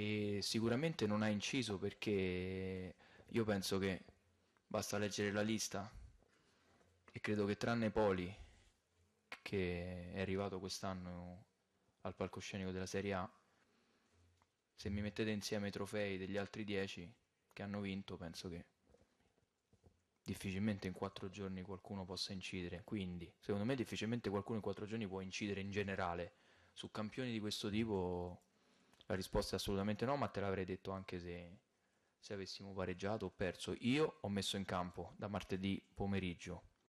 e sicuramente non ha inciso perché io penso che basta leggere la lista e credo che tranne Poli che è arrivato quest'anno al palcoscenico della Serie A se mi mettete insieme i trofei degli altri 10 che hanno vinto penso che difficilmente in 4 giorni qualcuno possa incidere quindi secondo me difficilmente qualcuno in 4 giorni può incidere in generale su campioni di questo tipo la risposta è assolutamente no, ma te l'avrei detto anche se, se avessimo pareggiato o perso. Io ho messo in campo da martedì pomeriggio